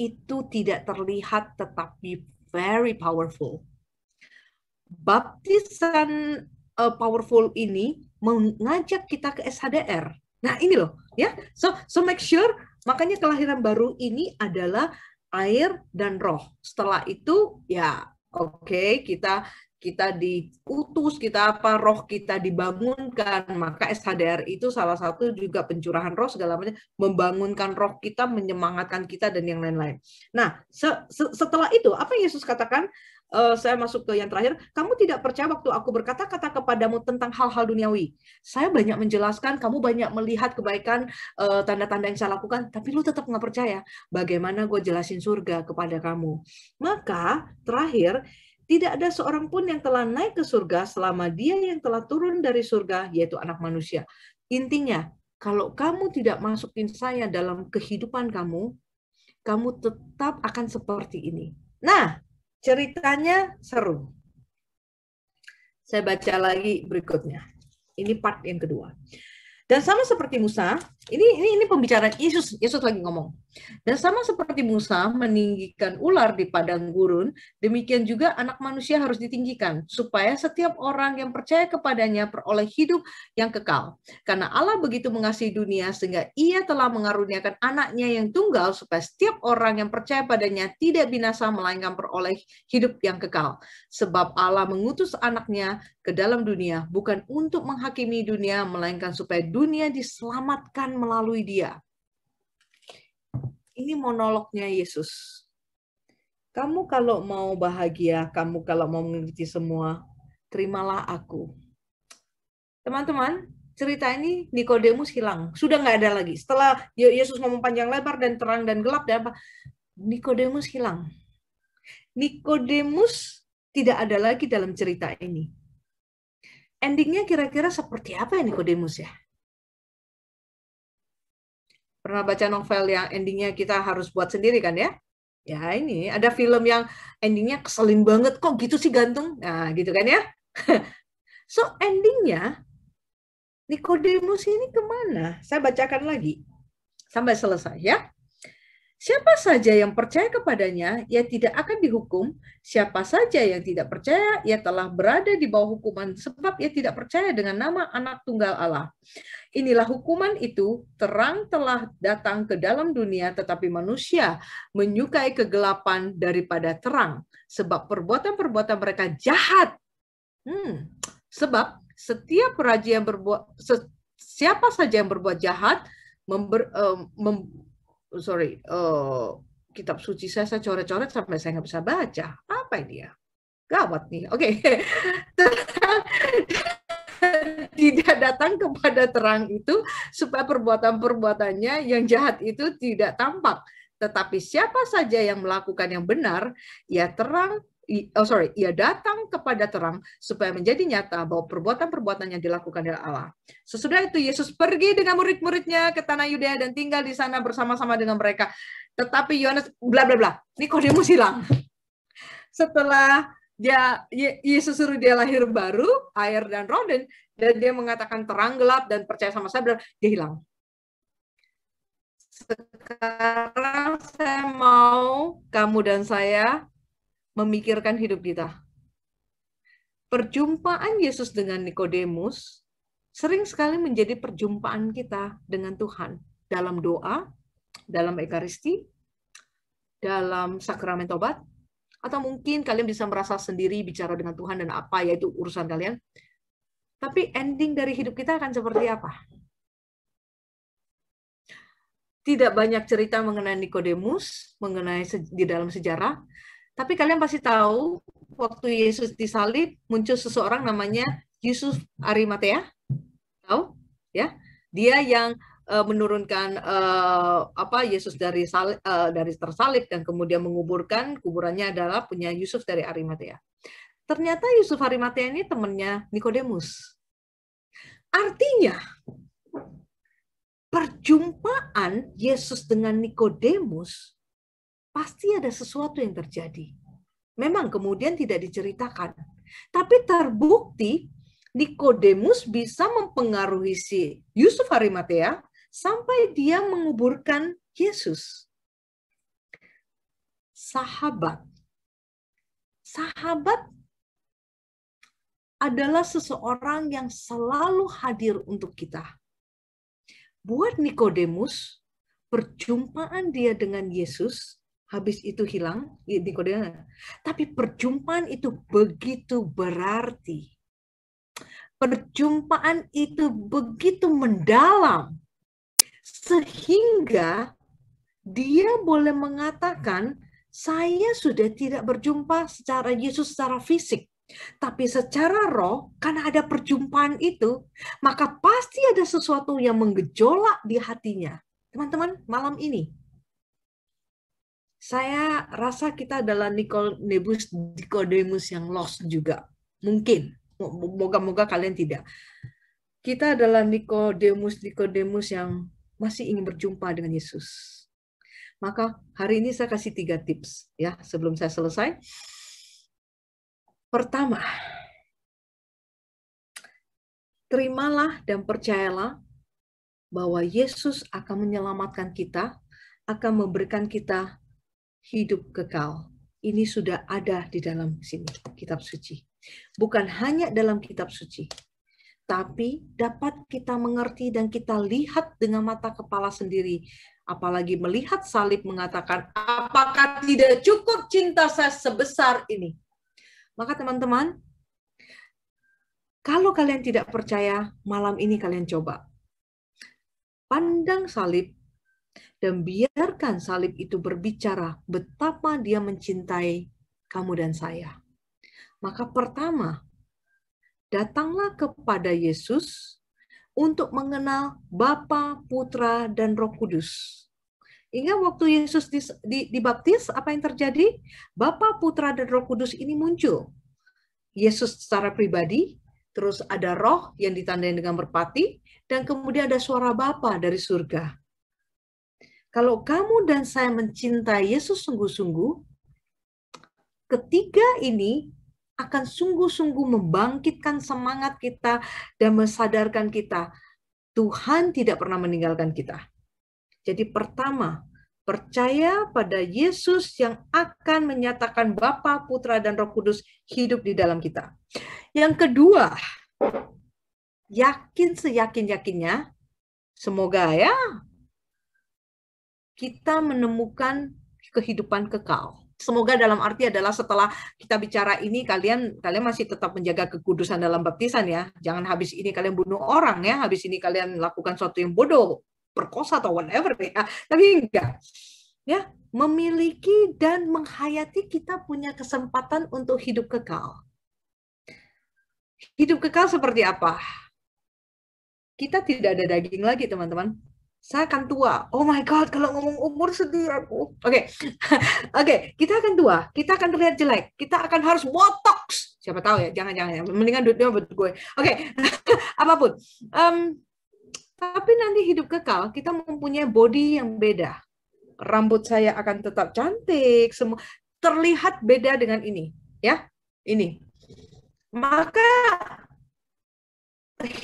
itu tidak terlihat tetapi very powerful. Baptisan uh, powerful ini mengajak kita ke SHDR. Nah, ini loh, ya. So so make sure makanya kelahiran baru ini adalah air dan roh. Setelah itu ya oke okay, kita kita diutus, kita apa, roh kita dibangunkan. Maka SHDR itu salah satu juga pencurahan roh segala macam, membangunkan roh kita, menyemangatkan kita, dan yang lain-lain. Nah, se -se setelah itu, apa Yesus katakan? Uh, saya masuk ke yang terakhir, kamu tidak percaya waktu aku berkata-kata kepadamu tentang hal-hal duniawi. Saya banyak menjelaskan, kamu banyak melihat kebaikan eh, tanda-tanda uh, yang saya lakukan, tapi lu tetap nggak percaya. Bagaimana gue jelasin surga kepada kamu? Maka terakhir, tidak ada seorang pun yang telah naik ke surga selama dia yang telah turun dari surga, yaitu anak manusia. Intinya, kalau kamu tidak masukin saya dalam kehidupan kamu, kamu tetap akan seperti ini. Nah, ceritanya seru. Saya baca lagi berikutnya. Ini part yang kedua. Dan sama seperti Musa, ini ini ini pembicaraan Yesus Yesus lagi ngomong dan sama seperti Musa meninggikan ular di padang gurun demikian juga anak manusia harus ditinggikan supaya setiap orang yang percaya kepadanya peroleh hidup yang kekal karena Allah begitu mengasihi dunia sehingga Ia telah mengaruniakan anaknya yang tunggal supaya setiap orang yang percaya padanya tidak binasa melainkan peroleh hidup yang kekal sebab Allah mengutus anaknya ke dalam dunia bukan untuk menghakimi dunia melainkan supaya dunia diselamatkan Tuhan melalui dia. Ini monolognya Yesus. Kamu kalau mau bahagia, kamu kalau mau mengerti semua, terimalah aku. Teman-teman, cerita ini Nikodemus hilang. Sudah nggak ada lagi. Setelah Yesus ngomong panjang lebar dan terang dan gelap dan apa, Nikodemus hilang. Nikodemus tidak ada lagi dalam cerita ini. Endingnya kira-kira seperti apa ya Nikodemus ya? Pernah baca novel yang endingnya kita harus buat sendiri kan ya? Ya ini ada film yang endingnya keselin banget kok gitu sih gantung. Nah gitu kan ya. so endingnya Nikodemus ini kemana? Saya bacakan lagi sampai selesai ya. Siapa saja yang percaya kepadanya, ia tidak akan dihukum. Siapa saja yang tidak percaya, ia telah berada di bawah hukuman sebab ia tidak percaya dengan nama anak tunggal Allah. Inilah hukuman itu, terang telah datang ke dalam dunia tetapi manusia menyukai kegelapan daripada terang sebab perbuatan-perbuatan mereka jahat. Hmm, sebab setiap raja yang berbuat siapa saja yang berbuat jahat member, um, mem, Oh, sorry, uh, kitab suci saya saya coret-coret sampai saya nggak bisa baca. Apa ini ya? Gawat nih. Oke. Okay. tidak datang kepada terang itu supaya perbuatan-perbuatannya yang jahat itu tidak tampak. Tetapi siapa saja yang melakukan yang benar, ya terang oh sorry, ia datang kepada terang supaya menjadi nyata bahwa perbuatan-perbuatan yang dilakukan oleh Allah. Sesudah itu Yesus pergi dengan murid-muridnya ke tanah Yudea dan tinggal di sana bersama-sama dengan mereka. Tetapi Yohanes bla bla bla, Nikodemus hilang. Setelah dia Yesus suruh dia lahir baru, air dan roh dan, dia mengatakan terang gelap dan percaya sama saya, dia hilang. Sekarang saya mau kamu dan saya memikirkan hidup kita. Perjumpaan Yesus dengan Nikodemus sering sekali menjadi perjumpaan kita dengan Tuhan dalam doa, dalam ekaristi, dalam sakramen tobat, atau mungkin kalian bisa merasa sendiri bicara dengan Tuhan dan apa yaitu urusan kalian. Tapi ending dari hidup kita akan seperti apa? Tidak banyak cerita mengenai Nikodemus, mengenai di dalam sejarah, tapi kalian pasti tahu waktu Yesus disalib muncul seseorang namanya Yusuf Arimatea. Tahu? Ya. Dia yang uh, menurunkan uh, apa Yesus dari uh, dari tersalib dan kemudian menguburkan kuburannya adalah punya Yusuf dari Arimatea. Ternyata Yusuf Arimatea ini temannya Nikodemus. Artinya perjumpaan Yesus dengan Nikodemus pasti ada sesuatu yang terjadi. Memang kemudian tidak diceritakan, tapi terbukti Nikodemus bisa mempengaruhi si Yusuf Harimatea sampai dia menguburkan Yesus. Sahabat. Sahabat adalah seseorang yang selalu hadir untuk kita. Buat Nikodemus, perjumpaan dia dengan Yesus habis itu hilang di kodenya, Tapi perjumpaan itu begitu berarti. Perjumpaan itu begitu mendalam sehingga dia boleh mengatakan saya sudah tidak berjumpa secara Yesus secara fisik tapi secara roh, karena ada perjumpaan itu, maka pasti ada sesuatu yang menggejolak di hatinya. Teman-teman, malam ini saya rasa kita adalah nebus Nicodemus yang lost juga. Mungkin, moga-moga kalian tidak. Kita adalah Nicodemus Nicodemus yang masih ingin berjumpa dengan Yesus. Maka hari ini saya kasih tiga tips ya sebelum saya selesai. Pertama, terimalah dan percayalah bahwa Yesus akan menyelamatkan kita, akan memberikan kita hidup kekal. Ini sudah ada di dalam sini, kitab suci. Bukan hanya dalam kitab suci, tapi dapat kita mengerti dan kita lihat dengan mata kepala sendiri. Apalagi melihat salib mengatakan, apakah tidak cukup cinta saya sebesar ini? Maka teman-teman, kalau kalian tidak percaya, malam ini kalian coba. Pandang salib dan biarkan salib itu berbicara betapa dia mencintai kamu dan saya. Maka pertama, datanglah kepada Yesus untuk mengenal Bapa, Putra, dan Roh Kudus. Ingat waktu Yesus dibaptis, apa yang terjadi? Bapa, Putra, dan Roh Kudus ini muncul. Yesus secara pribadi, terus ada roh yang ditandai dengan merpati, dan kemudian ada suara Bapa dari surga. Kalau kamu dan saya mencintai Yesus sungguh-sungguh, ketiga ini akan sungguh-sungguh membangkitkan semangat kita dan mensadarkan kita Tuhan tidak pernah meninggalkan kita. Jadi pertama, percaya pada Yesus yang akan menyatakan Bapa, Putra dan Roh Kudus hidup di dalam kita. Yang kedua, yakin seyakin-yakinnya semoga ya kita menemukan kehidupan kekal. Semoga dalam arti adalah setelah kita bicara ini kalian kalian masih tetap menjaga kekudusan dalam baptisan ya. Jangan habis ini kalian bunuh orang ya, habis ini kalian lakukan sesuatu yang bodoh, perkosa atau whatever ya. Tapi enggak. Ya, memiliki dan menghayati kita punya kesempatan untuk hidup kekal. Hidup kekal seperti apa? Kita tidak ada daging lagi, teman-teman saya akan tua. Oh my god, kalau ngomong umur sedih aku. Oke, okay. oke, okay. kita akan tua, kita akan terlihat jelek, kita akan harus botox. Siapa tahu ya, jangan-jangan. Ya. Mendingan duitnya buat gue. Oke, okay. apapun. Um, tapi nanti hidup kekal, kita mempunyai body yang beda. Rambut saya akan tetap cantik, semua terlihat beda dengan ini, ya, ini. Maka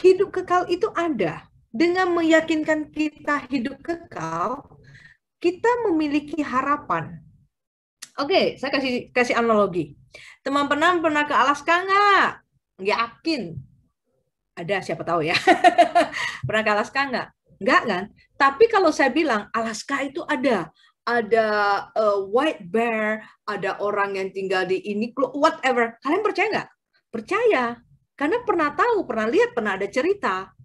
hidup kekal itu ada dengan meyakinkan kita hidup kekal, kita memiliki harapan. Oke, okay, saya kasih kasih analogi. teman pernah pernah ke Alaska nggak? Yakin? Ada siapa tahu ya. pernah ke Alaska nggak? Nggak kan? Tapi kalau saya bilang Alaska itu ada, ada uh, white bear, ada orang yang tinggal di ini, whatever. Kalian percaya nggak? Percaya. Karena pernah tahu, pernah lihat, pernah ada cerita.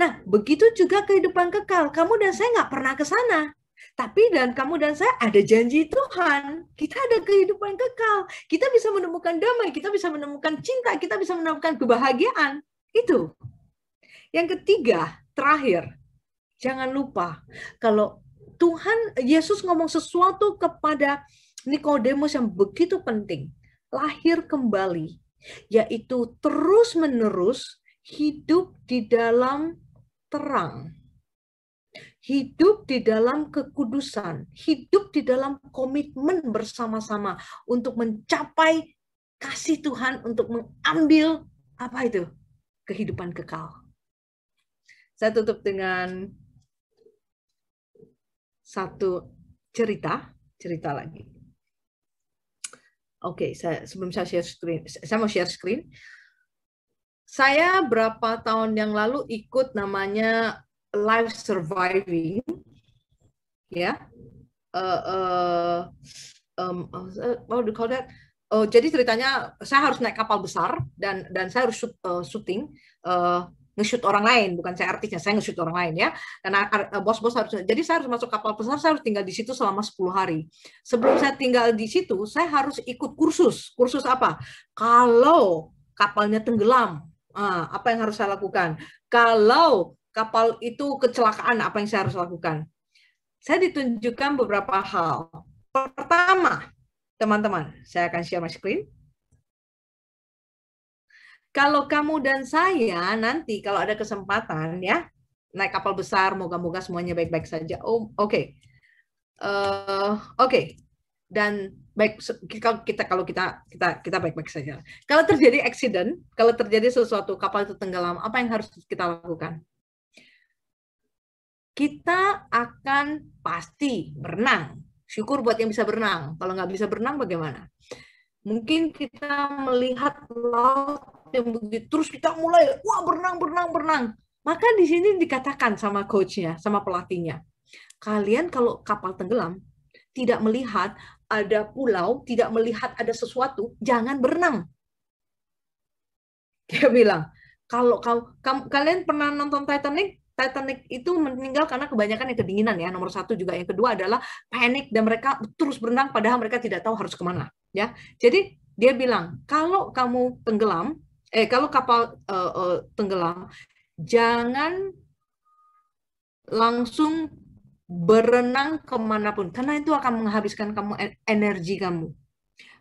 Nah, begitu juga kehidupan kekal. Kamu dan saya nggak pernah ke sana. Tapi dan kamu dan saya ada janji Tuhan. Kita ada kehidupan kekal. Kita bisa menemukan damai, kita bisa menemukan cinta, kita bisa menemukan kebahagiaan. Itu. Yang ketiga, terakhir, jangan lupa kalau Tuhan Yesus ngomong sesuatu kepada Nikodemus yang begitu penting, lahir kembali, yaitu terus-menerus hidup di dalam terang, hidup di dalam kekudusan, hidup di dalam komitmen bersama-sama untuk mencapai kasih Tuhan untuk mengambil apa itu? kehidupan kekal. Saya tutup dengan satu cerita, cerita lagi. Oke, okay, saya sebelum saya share screen, saya mau share screen. Saya berapa tahun yang lalu ikut namanya Life Surviving, ya. Yeah. Uh, eh, uh, eh, um, uh, what do eh, jadi ceritanya saya harus naik kapal besar dan dan saya harus shoot, uh, syuting uh, nge-shoot orang lain, bukan saya artisnya, saya nge-shoot orang lain ya. Karena bos-bos harus, jadi saya harus masuk kapal besar, saya harus tinggal di situ selama 10 hari. Sebelum saya tinggal di situ, saya harus ikut kursus. Kursus apa? Kalau kapalnya tenggelam, Ah, apa yang harus saya lakukan? Kalau kapal itu kecelakaan, apa yang saya harus lakukan? Saya ditunjukkan beberapa hal. Pertama, teman-teman, saya akan share my screen. Kalau kamu dan saya nanti kalau ada kesempatan ya naik kapal besar, moga-moga semuanya baik-baik saja. Oh, oke. Okay. Uh, eh, oke, okay dan baik kalau kita kalau kita kita kita baik-baik saja. Kalau terjadi accident, kalau terjadi sesuatu kapal itu tenggelam, apa yang harus kita lakukan? Kita akan pasti berenang. Syukur buat yang bisa berenang. Kalau nggak bisa berenang bagaimana? Mungkin kita melihat laut yang begitu terus kita mulai wah berenang berenang berenang. Maka di sini dikatakan sama coachnya, sama pelatihnya, kalian kalau kapal tenggelam tidak melihat ada pulau, tidak melihat ada sesuatu, jangan berenang. Dia bilang, kalau kau, kalian pernah nonton Titanic? Titanic itu meninggal karena kebanyakan yang kedinginan ya. Nomor satu juga yang kedua adalah panik dan mereka terus berenang padahal mereka tidak tahu harus kemana ya. Jadi dia bilang kalau kamu tenggelam, eh kalau kapal uh, uh, tenggelam, jangan langsung berenang kemanapun, karena itu akan menghabiskan kamu energi kamu.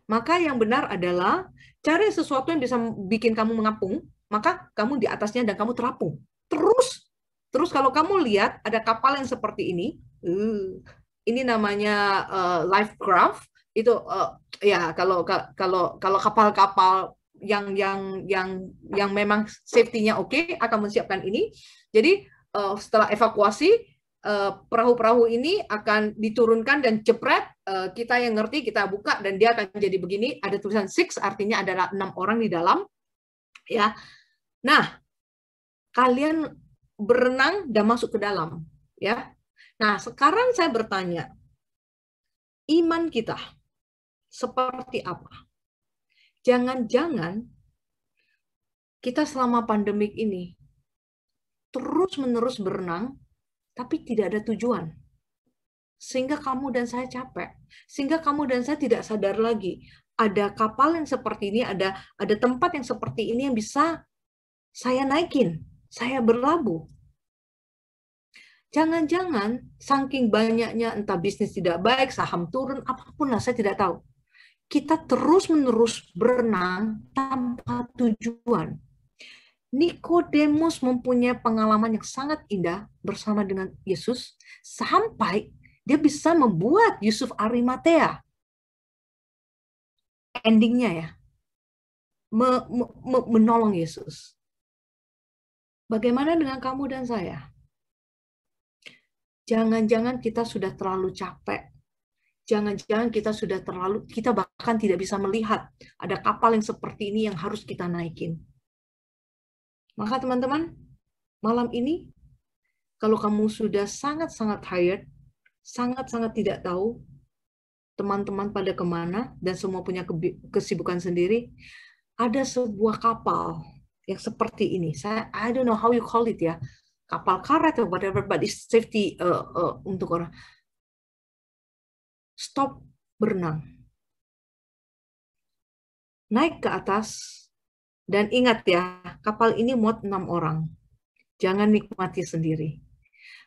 Maka yang benar adalah cari sesuatu yang bisa bikin kamu mengapung, maka kamu di atasnya dan kamu terapung. Terus, terus kalau kamu lihat ada kapal yang seperti ini, uh, ini namanya uh, life craft itu uh, ya kalau kalau kalau kapal-kapal yang yang yang yang memang safety-nya oke okay, akan menyiapkan ini. Jadi uh, setelah evakuasi Eh, perahu-perahu ini akan diturunkan dan jepret eh, kita yang ngerti kita buka dan dia akan jadi begini ada tulisan six artinya ada enam orang di dalam ya nah kalian berenang dan masuk ke dalam ya nah sekarang saya bertanya iman kita seperti apa jangan-jangan kita selama pandemik ini terus-menerus berenang tapi tidak ada tujuan. Sehingga kamu dan saya capek. Sehingga kamu dan saya tidak sadar lagi. Ada kapal yang seperti ini, ada ada tempat yang seperti ini yang bisa saya naikin, saya berlabuh. Jangan-jangan saking banyaknya entah bisnis tidak baik, saham turun, apapun lah saya tidak tahu. Kita terus-menerus berenang tanpa tujuan Nikodemus mempunyai pengalaman yang sangat indah bersama dengan Yesus sampai dia bisa membuat Yusuf Arimatea endingnya ya me, me, menolong Yesus. Bagaimana dengan kamu dan saya? Jangan-jangan kita sudah terlalu capek. Jangan-jangan kita sudah terlalu kita bahkan tidak bisa melihat ada kapal yang seperti ini yang harus kita naikin maka teman-teman, malam ini kalau kamu sudah sangat-sangat tired, sangat-sangat tidak tahu teman-teman pada kemana dan semua punya kesibukan sendiri, ada sebuah kapal yang seperti ini. Saya I don't know how you call it ya, kapal karet atau whatever, but it's safety uh, uh, untuk orang. Stop berenang. Naik ke atas, dan ingat ya, kapal ini muat enam orang. Jangan nikmati sendiri.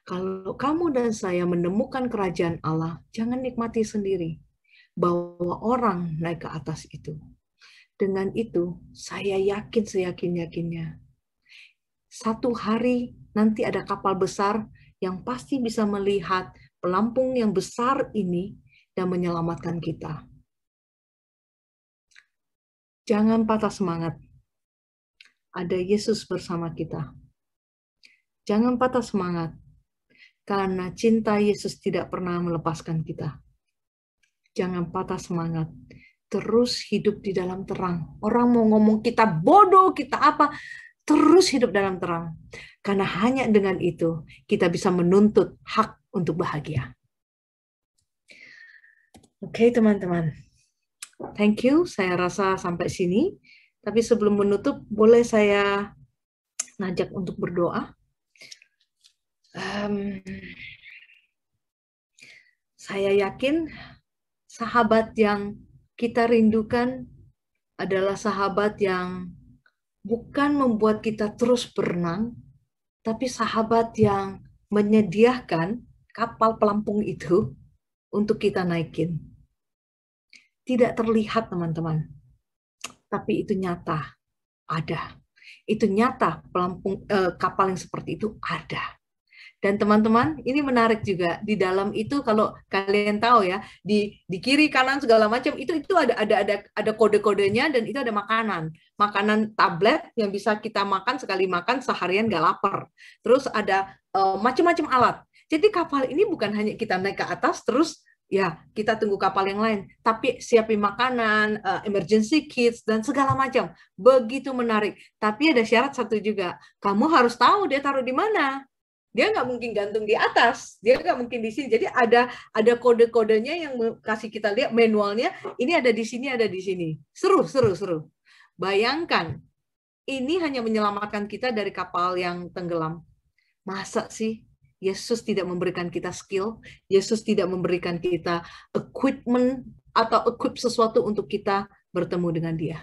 Kalau kamu dan saya menemukan kerajaan Allah, jangan nikmati sendiri. Bawa orang naik ke atas itu. Dengan itu, saya yakin seyakin-yakinnya. Satu hari nanti ada kapal besar yang pasti bisa melihat pelampung yang besar ini dan menyelamatkan kita. Jangan patah semangat ada Yesus bersama kita. Jangan patah semangat, karena cinta Yesus tidak pernah melepaskan kita. Jangan patah semangat, terus hidup di dalam terang. Orang mau ngomong kita bodoh, kita apa, terus hidup dalam terang. Karena hanya dengan itu kita bisa menuntut hak untuk bahagia. Oke, okay, teman-teman. Thank you. Saya rasa sampai sini tapi sebelum menutup, boleh saya ngajak untuk berdoa? Um, saya yakin sahabat yang kita rindukan adalah sahabat yang bukan membuat kita terus berenang, tapi sahabat yang menyediakan kapal pelampung itu untuk kita naikin. Tidak terlihat, teman-teman, tapi itu nyata ada. Itu nyata pelampung eh, kapal yang seperti itu ada. Dan teman-teman, ini menarik juga di dalam itu kalau kalian tahu ya di di kiri kanan segala macam itu itu ada ada ada ada kode-kodenya dan itu ada makanan makanan tablet yang bisa kita makan sekali makan seharian nggak lapar. Terus ada uh, macam-macam alat. Jadi kapal ini bukan hanya kita naik ke atas terus ya kita tunggu kapal yang lain, tapi siapin makanan, uh, emergency kits dan segala macam. Begitu menarik. Tapi ada syarat satu juga, kamu harus tahu dia taruh di mana. Dia nggak mungkin gantung di atas, dia nggak mungkin di sini. Jadi ada ada kode-kodenya yang kasih kita lihat manualnya. Ini ada di sini, ada di sini. Seru, seru, seru. Bayangkan, ini hanya menyelamatkan kita dari kapal yang tenggelam. Masa sih Yesus tidak memberikan kita skill, Yesus tidak memberikan kita equipment atau equip sesuatu untuk kita bertemu dengan Dia.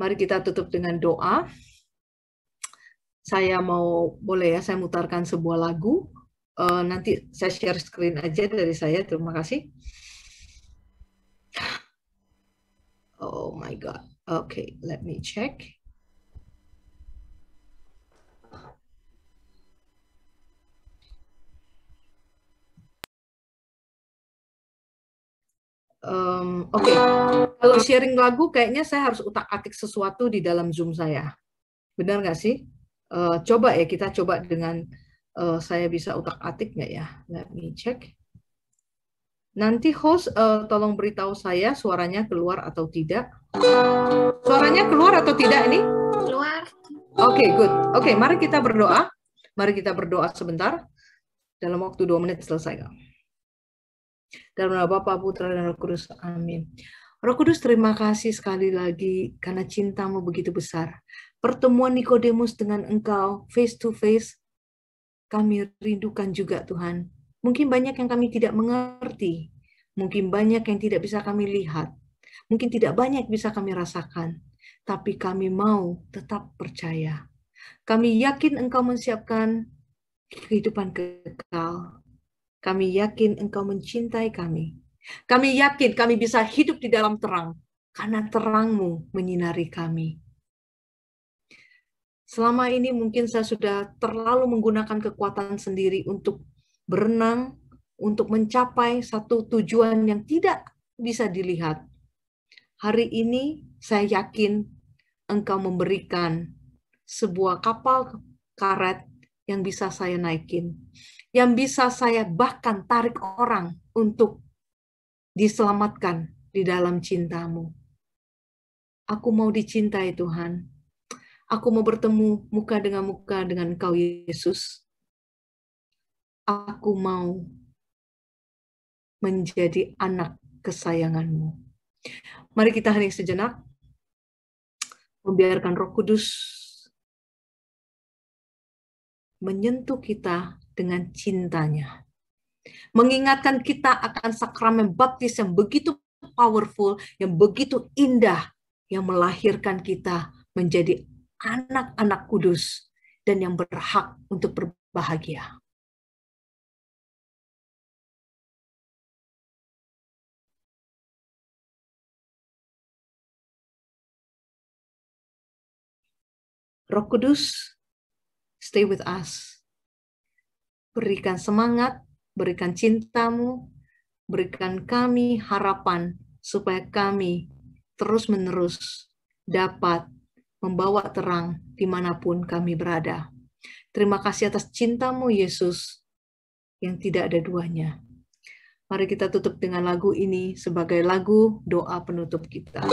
Mari kita tutup dengan doa. Saya mau boleh ya saya mutarkan sebuah lagu. Uh, nanti saya share screen aja dari saya. Terima kasih. Oh my god. Okay, let me check. um, oke okay. kalau sharing lagu kayaknya saya harus utak atik sesuatu di dalam zoom saya benar nggak sih uh, coba ya kita coba dengan uh, saya bisa utak atik nggak ya let me check nanti host uh, tolong beritahu saya suaranya keluar atau tidak suaranya keluar atau tidak ini keluar oke okay, good oke okay, mari kita berdoa mari kita berdoa sebentar dalam waktu dua menit selesai kak dalam nama Bapa, Putra, dan Roh Kudus. Amin. Roh Kudus, terima kasih sekali lagi karena cintamu begitu besar. Pertemuan Nikodemus dengan engkau face to face, kami rindukan juga Tuhan. Mungkin banyak yang kami tidak mengerti. Mungkin banyak yang tidak bisa kami lihat. Mungkin tidak banyak bisa kami rasakan. Tapi kami mau tetap percaya. Kami yakin engkau menyiapkan kehidupan kekal kami yakin Engkau mencintai kami. Kami yakin kami bisa hidup di dalam terang karena terangmu menyinari kami. Selama ini mungkin saya sudah terlalu menggunakan kekuatan sendiri untuk berenang, untuk mencapai satu tujuan yang tidak bisa dilihat. Hari ini saya yakin Engkau memberikan sebuah kapal karet yang bisa saya naikin, yang bisa saya bahkan tarik orang untuk diselamatkan di dalam cintamu. Aku mau dicintai Tuhan. Aku mau bertemu muka dengan muka dengan Engkau Yesus. Aku mau menjadi anak kesayanganmu. Mari kita hening sejenak, membiarkan Roh Kudus menyentuh kita dengan cintanya. Mengingatkan kita akan sakramen baptis yang begitu powerful, yang begitu indah, yang melahirkan kita menjadi anak-anak kudus dan yang berhak untuk berbahagia. Roh Kudus Stay with us. Berikan semangat, berikan cintamu, berikan kami harapan supaya kami terus-menerus dapat membawa terang dimanapun kami berada. Terima kasih atas cintamu, Yesus, yang tidak ada duanya. Mari kita tutup dengan lagu ini sebagai lagu doa penutup kita.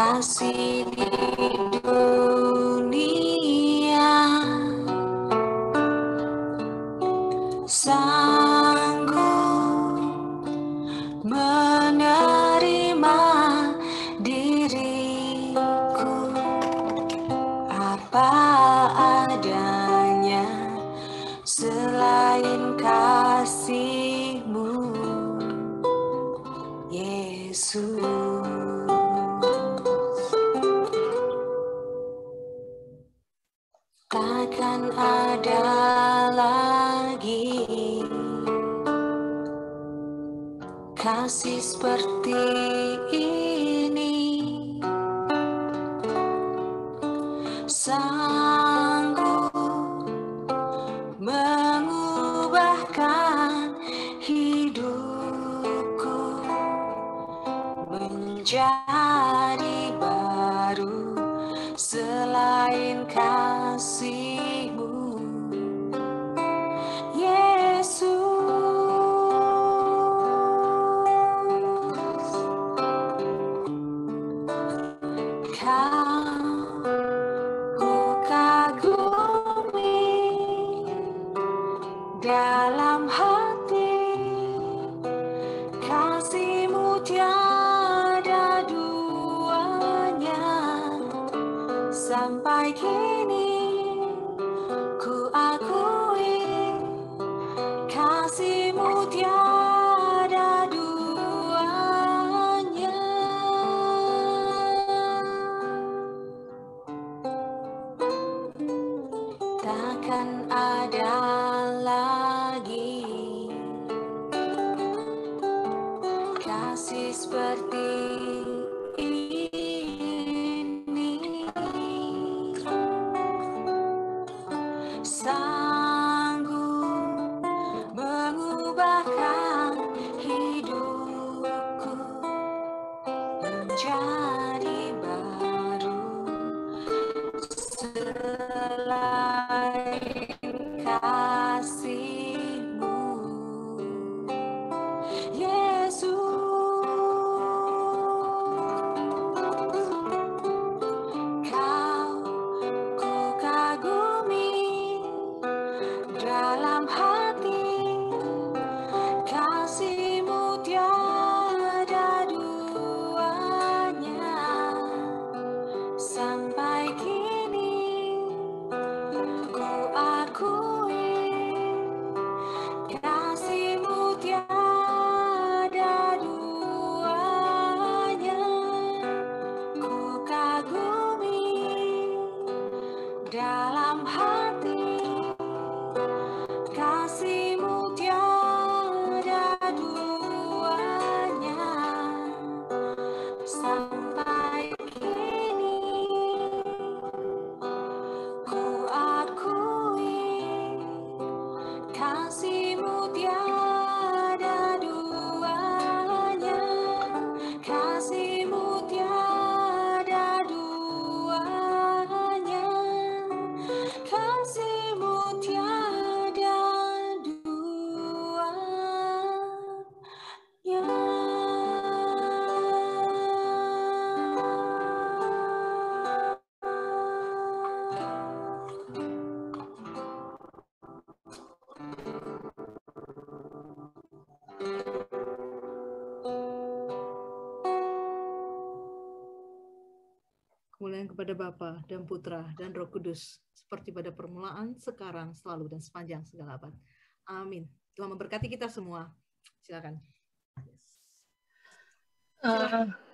kasih hidup. sanggup mengubahkan hidupku menjadi kepada Bapa dan Putra dan Roh Kudus, seperti pada permulaan, sekarang, selalu, dan sepanjang segala abad. Amin. Tuhan memberkati kita semua. Silakan. Silakan. Uh, eh,